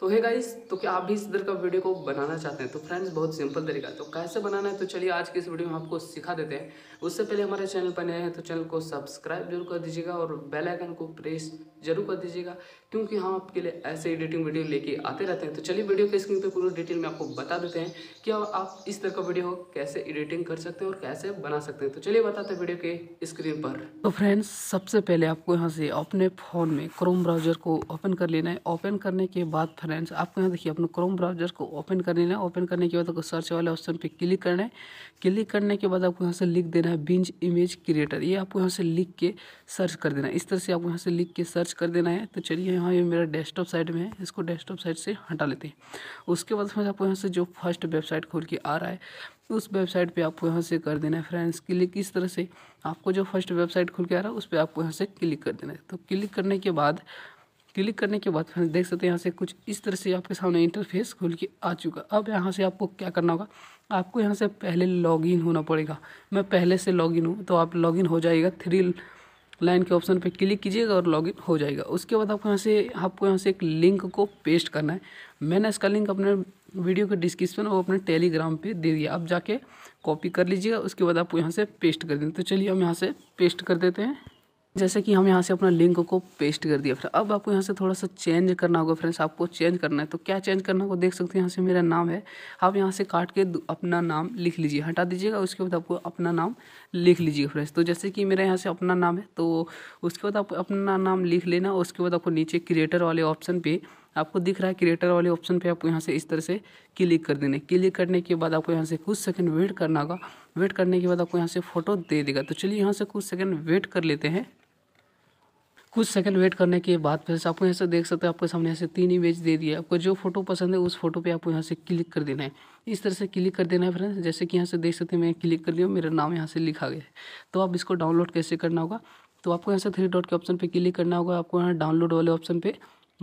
तो है गाइस तो क्या आप भी इस तरह का वीडियो को बनाना चाहते हैं तो फ्रेंड्स बहुत सिंपल तरीका तो कैसे बनाना है तो चलिए आज के इस वीडियो में आपको सिखा देते हैं उससे पहले हमारे चैनल पर नए हैं तो चैनल को सब्सक्राइब जरूर कर दीजिएगा और बेलाइकन को प्रेस जरूर कर दीजिएगा क्योंकि हम आपके लिए ऐसे एडिटिंग वीडियो लेके आते रहते हैं तो चलिए वीडियो के स्क्रीन पे पूरी डिटेल में आपको बता देते हैं कि आप इस तरह का वीडियो कैसे एडिटिंग कर सकते हैं और कैसे बना सकते हैं तो चलिए बताते हैं वीडियो के स्क्रीन पर तो फ्रेंड्स सबसे पहले आपको यहाँ से अपने फ़ोन में क्रोम ब्राउजर को ओपन कर लेना है ओपन करने के बाद फ्रेंड्स आपको यहाँ देखिए अपने क्रोम ब्राउजर को ओपन कर लेना है ओपन करने के बाद आपको सर्च वाले ऑप्शन पर क्लिक करना है क्लिक करने के बाद आपको यहाँ से लिख देना है बिंज इमेज क्रिएटर ये आपको यहाँ से लिख के सर्च कर देना है इस तरह से आपको यहाँ से लिख के सर्च सर्च कर देना है तो चलिए यहाँ ये मेरा डेस्कटॉप साइड में है इसको डेस्कटॉप साइड से हटा लेते हैं उसके बाद फिर आपको यहाँ से जो फर्स्ट वेबसाइट खोल के आ रहा है उस वेबसाइट पे आपको यहाँ से कर देना है फ्रेंड्स क्लिक इस तरह से आपको जो फर्स्ट वेबसाइट खुल के आ रहा है उस पर आपको यहाँ से क्लिक कर देना है तो क्लिक करने के बाद क्लिक करने के बाद फ्रेंड्स देख सकते हैं यहाँ से कुछ इस तरह से आपके सामने इंटरफेस खुल के आ चुका अब यहाँ से आपको क्या करना होगा आपको यहाँ से पहले लॉगिन होना पड़ेगा मैं पहले से लॉगिन हूँ तो आप लॉगिन हो जाएगा थ्री लाइन के ऑप्शन पे क्लिक कीजिएगा और लॉगिन हो जाएगा उसके बाद आपको यहाँ से आपको यहाँ से एक लिंक को पेस्ट करना है मैंने इसका लिंक अपने वीडियो के डिस्क्रिप्शन और अपने टेलीग्राम पे दे दिया आप जाके कॉपी कर लीजिएगा उसके बाद आपको यहाँ से पेस्ट कर देंगे तो चलिए हम यहाँ से पेस्ट कर देते हैं जैसे कि हम यहाँ से अपना लिंक को पेस्ट कर दिया फ्रेंड अब आपको यहाँ से थोड़ा सा चेंज करना होगा फ्रेंड्स आपको चेंज करना है तो क्या चेंज करना होगा देख सकते हैं यहाँ से मेरा नाम है आप यहाँ से काट के अपना नाम लिख लीजिए हटा दीजिएगा उसके बाद आपको अपना नाम लिख लीजिएगा फ्रेंड्स तो जैसे कि मेरा यहाँ से अपना नाम है तो उसके बाद आप अपना नाम लिख लेना उसके बाद आपको नीचे क्रिएटर वाले ऑप्शन पर आपको दिख रहा है क्रिएटर वाले ऑप्शन पे आपको यहाँ से इस तरह से क्लिक कर देना क्लिक करने के बाद आपको यहाँ से कुछ सेकंड वेट करना होगा वेट करने के बाद आपको यहाँ से फ़ोटो दे देगा तो चलिए यहाँ से कुछ सेकंड वेट कर लेते हैं कुछ सेकंड वेट करने के बाद फ्रेंड्स आपको यहाँ से देख सकते हैं आपके सामने यहाँ से तीन इमेज दे दिए आपको जो फोटो पसंद है उस फोटो पे आपको यहाँ से क्लिक कर देना है इस तरह से क्लिक कर देना है फ्रेंड जैसे कि यहाँ से देख सकते हैं मैं क्लिक कर दिया मेरा नाम यहाँ से लिखा गया है तो आप इसको डाउनलोड कैसे करना होगा तो आपको यहाँ से थ्री डॉट के ऑप्शन पर क्लिक करना होगा आपको यहाँ डाउनलोड वाले ऑप्शन पर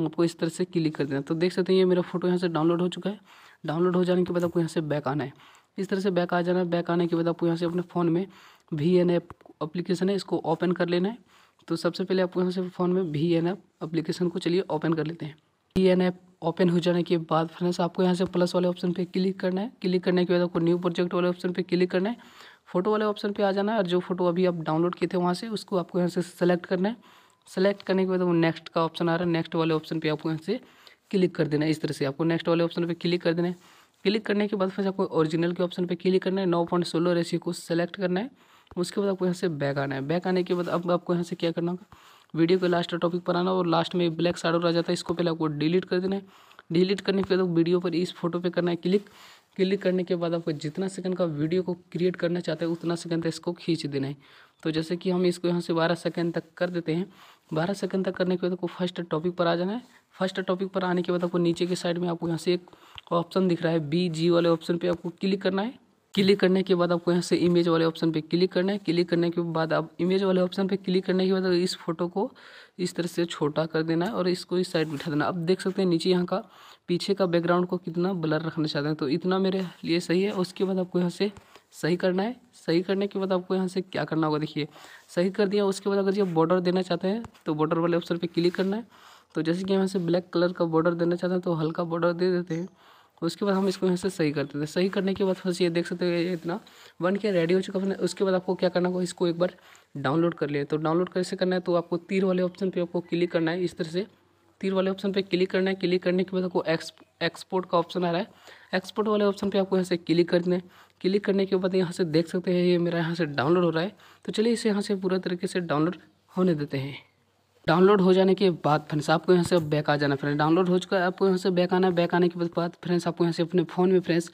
आपको इस तरह से क्लिक कर देना तो देख सकते हैं ये मेरा फोटो यहाँ से डाउनलोड हो चुका है डाउनलोड हो जाने के बाद आपको यहाँ से बैक आना है इस तरह से बैक आ जाना है बैक आने के बाद आपको यहाँ से अपने फ़ोन में वी एन ऐप अप्लीकेशन है इसको ओपन कर लेना है तो सबसे पहले आपको यहाँ से फ़ोन में वी एन ऐप अप्लीकेशन को चलिए ओपन कर लेते हैं वी एन ऐप ओपन हो जाने के बाद फ्रेंड्स आपको यहाँ से प्लस वाले ऑप्शन पे क्लिक करना है क्लिक करने के बाद आपको न्यू प्रोजेक्ट वाले ऑप्शन पे क्लिक करना है फोटो वाले ऑप्शन पे आ जाना है और जो फोटो अभी आप डाउनलोड किए थे वहाँ से उसको आपको यहाँ से सेलेक्ट करना है सेलेक्ट करने के बाद वो नेक्स्ट का ऑप्शन आ रहा है नेक्स्ट वाले ऑप्शन पर आपको यहाँ से क्लिक कर देना है इस तरह से आपको नेक्स्ट वाले ऑप्शन पर क्लिक कर देना है क्लिक करने के बाद फिर आपको ओरिजिनल के ऑप्शन पर क्लिक करना है नौ पॉइंट सोलह रेसी को सेलेक्ट करना है उसके बाद आपको यहाँ से बैक आना है बैक आने के बाद अब आपको यहाँ से क्या करना होगा वीडियो के लास्ट टॉपिक पर आना और लास्ट में ब्लैक साइड आ जाता है इसको पहले आपको डिलीट कर देना है डिलीट करने के बाद वीडियो पर इस फोटो पर करना है क्लिक क्लिक करने के बाद आपको जितना सेकंड का वीडियो को क्रिएट करना चाहते हैं उतना सेकंड तक इसको खींच देना है तो जैसे कि हम इसको यहाँ से बारह सेकंड तक कर देते हैं बारह सेकंड तक करने के बाद आपको फर्स्ट टॉपिक पर आ जाना है फर्स्ट टॉपिक पर आने के बाद आपको नीचे के साइड में आपको यहाँ से एक ऑप्शन दिख रहा है बी जी वाले ऑप्शन पर आपको क्लिक करना है क्लिक करने के बाद आपको यहाँ से इमेज वाले ऑप्शन पे क्लिक करना है क्लिक करने के बाद आप इमेज वाले ऑप्शन पे क्लिक करने के बाद इस फोटो को इस तरह से छोटा कर देना है और इसको इस साइड बिठा देना आप देख सकते हैं नीचे यहाँ का पीछे का बैकग्राउंड को कितना ब्लर रखना चाहते हैं तो इतना मेरे लिए सही है उसके बाद आपको यहाँ से सही करना है सही करने के बाद आपको यहाँ से क्या करना होगा देखिए सही कर दिया उसके बाद अगर जो बॉर्डर देना चाहते हैं तो बॉर्डर वाले ऑप्शन पर क्लिक करना है तो जैसे कि यहाँ से ब्लैक कलर का बॉर्डर देना चाहते हैं तो हल्का बॉर्डर दे देते हैं उसके बाद हम इसको यहाँ से सही करते थे सही करने के बाद फिर ये देख सकते हो इतना बन के रेडी हो चुका है उसके बाद आपको क्या करना होगा इसको एक बार डाउनलोड कर लिया तो डाउनलोड कैसे करना है तो आपको तीर वाले ऑप्शन पर आपको क्लिक करना है इस तरह से तीर वाले ऑप्शन पे क्लिक करना है क्लिक करने के बाद आपको एक्स एक्सपोर्ट का ऑप्शन आ रहा है एक्सपोर्ट वाले ऑप्शन पर आपको यहाँ से क्लिक करना है क्लिक करने के बाद यहाँ से देख सकते हैं ये मेरा यहाँ से डाउनलोड हो रहा है तो चलिए इसे यहाँ से पूरा तरीके से डाउनलोड होने देते हैं डाउनलोड हो जाने के बाद फ्रेंड्स आपको यहाँ से बैक आ जाना फ्रेंड्स डाउनलोड हो चुका है आपको यहाँ से बैक आना बैक आने के बाद फ्रेंड्स आपको यहाँ से अपने फ़ोन में फ्रेंड्स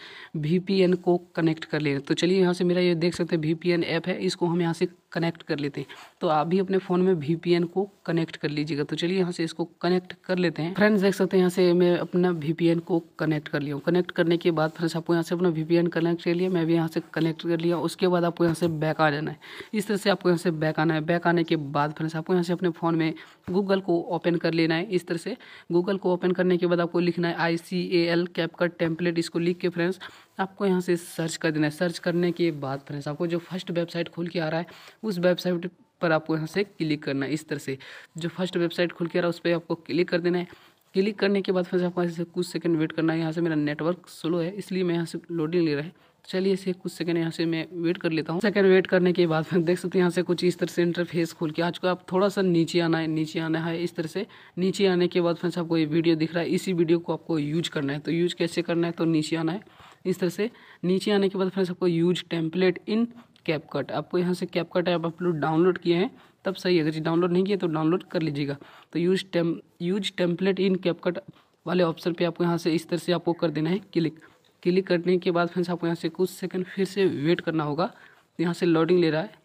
वी को कनेक्ट कर लेना तो चलिए यहाँ से मेरा ये देख सकते हैं वी ऐप है इसको हम यहाँ से कनेक्ट कर लेते हैं तो आप भी अपने फ़ोन में वी को कनेक्ट कर लीजिएगा तो चलिए यहाँ से इसको कनेक्ट कर लेते हैं फ्रेंड्स देख सकते हैं यहाँ से मैं अपना वी को कनेक्ट कर लिया हूँ कनेक्ट करने के बाद फ्रेंड्स आपको यहाँ से अपना वी कनेक्ट कर लिया मैं भी यहाँ से कनेक्ट कर लिया उसके बाद आपको यहाँ से बैक आ जाना है इस तरह से आपको यहाँ से बैक आना है बैक आने के बाद फ्रेंड्स आपको यहाँ से अपने फ़ोन में गूगल को ओपन कर लेना है इस तरह से गूगल को ओपन करने के बाद आपको लिखना है I C A L CapCut template इसको लिख के फ्रेंड्स आपको यहाँ से सर्च कर देना है सर्च करने के बाद फ्रेंड्स आपको जो फर्स्ट वेबसाइट खोल के आ रहा है उस वेबसाइट पर आपको यहाँ से क्लिक करना है इस तरह से जो फर्स्ट वेबसाइट खोल के आ रहा है उस पर आपको क्लिक कर देना है क्लिक करने के बाद फिर आपको से कुछ सेकंड वेट करना है यहाँ से मेरा नेटवर्क स्लो है इसलिए मैं यहाँ से लोडिंग ले रहा है चलिए इसे कुछ सेकंड यहाँ से मैं वेट कर लेता हूँ सेकंड वेट करने के बाद फिर देख सकते हैं यहाँ से कुछ इस तरह से इंटरफेस खोल के आ को आप थोड़ा सा नीचे आना है नीचे आना है इस तरह से नीचे आने के बाद फ्रेंड्स आपको ये वीडियो दिख रहा है इसी वीडियो को आपको यूज करना है तो यूज कैसे करना है तो नीचे आना है इस तरह से नीचे आने के बाद फ्रेंड्स आपको यूज टेम्पलेट इन कैपकट आपको यहाँ से कैपकट ऐप आप लोग डाउनलोड किए हैं तब सही है अगर डाउनलोड नहीं किया तो डाउनलोड कर लीजिएगा तो use tem use template in CapCut वाले ऑप्शन पे आपको यहाँ से इस तरह से आपको कर देना है क्लिक क्लिक करने के बाद फ्रेंड्स आपको यहाँ से कुछ सेकंड फिर से वेट करना होगा तो यहाँ से लोडिंग ले रहा है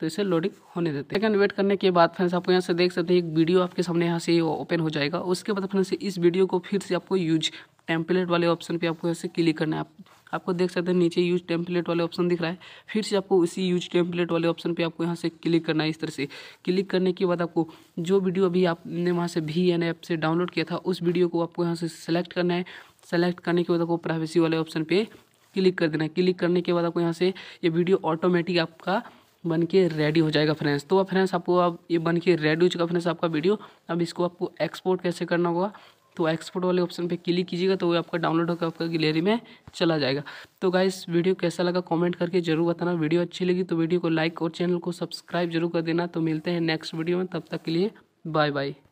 तो इसे लोडिंग होने देते हैं सेकंड वेट करने के बाद फ्रेंड्स आपको यहाँ से देख सकते हैं एक वीडियो आपके सामने यहाँ से ओपन हो जाएगा उसके बाद फ्रेंड्स इस वीडियो को फिर से आपको यूज टेम्पलेट वाले ऑप्शन पे आपको ऐसे क्लिक करना है आप आपको देख सकते हैं नीचे यूज टेम्पलेट वाले ऑप्शन दिख रहा है फिर से आपको उसी यूज टेम्पलेट वाले ऑप्शन पे आपको यहाँ से क्लिक करना है इस तरह से क्लिक करने के बाद आपको जो वीडियो अभी आपने वहाँ से भी एन ऐप से डाउनलोड किया था उस वीडियो को आपको यहाँ से सेलेक्ट करना है सेलेक्ट करने के बाद आपको प्राइवेसी वाले ऑप्शन पर क्लिक कर देना है क्लिक करने के बाद आपको यहाँ से ये वीडियो ऑटोमेटिक आपका बन के रेडी हो जाएगा फ्रेंड्स तो फ्रेंड्स आपको अब ये बन के रेडी हो चुका फ्रेंड्स आपका वीडियो अब इसको आपको एक्सपोर्ट कैसे करना होगा तो एक्सपोर्ट वाले ऑप्शन पे क्लिक कीजिएगा तो वो आपका डाउनलोड होकर आपका गैलरी में चला जाएगा तो गाइस वीडियो कैसा लगा कमेंट करके जरूर बताना वीडियो अच्छी लगी तो वीडियो को लाइक और चैनल को सब्सक्राइब जरूर कर देना तो मिलते हैं नेक्स्ट वीडियो में तब तक के लिए बाय बाय